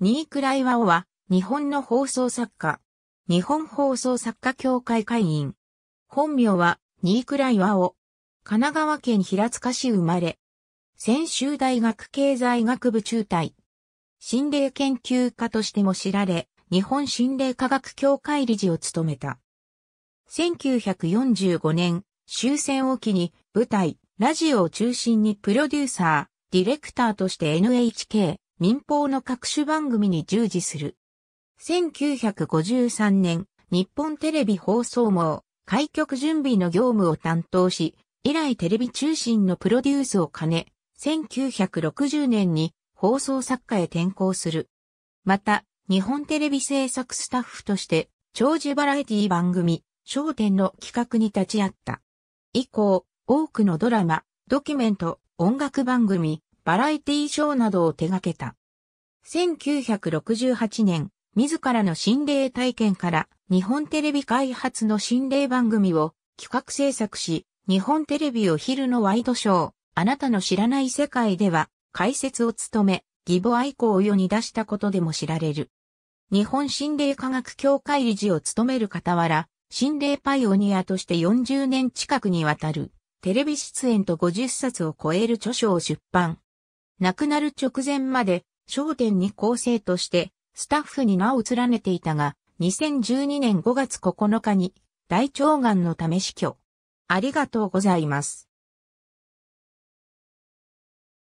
ニークライワオは、日本の放送作家。日本放送作家協会会員。本名は、ニークライワオ。神奈川県平塚市生まれ。専修大学経済学部中退。心霊研究家としても知られ、日本心霊科学協会理事を務めた。1945年、終戦を機に、舞台、ラジオを中心にプロデューサー、ディレクターとして NHK、民放の各種番組に従事する。1953年、日本テレビ放送網、開局準備の業務を担当し、以来テレビ中心のプロデュースを兼ね、1960年に放送作家へ転向する。また、日本テレビ制作スタッフとして、長寿バラエティ番組、焦点の企画に立ち会った。以降、多くのドラマ、ドキュメント、音楽番組、バラエティショーなどを手掛けた。1968年、自らの心霊体験から日本テレビ開発の心霊番組を企画制作し、日本テレビお昼のワイドショー、あなたの知らない世界では解説を務め、義母愛好を世に出したことでも知られる。日本心霊科学協会理事を務める傍ら、心霊パイオニアとして40年近くにわたる、テレビ出演と50冊を超える著書を出版、亡くなる直前まで商店に構成としてスタッフに名を連ねていたが、2012年5月9日に大腸がんのため死去。ありがとうございます。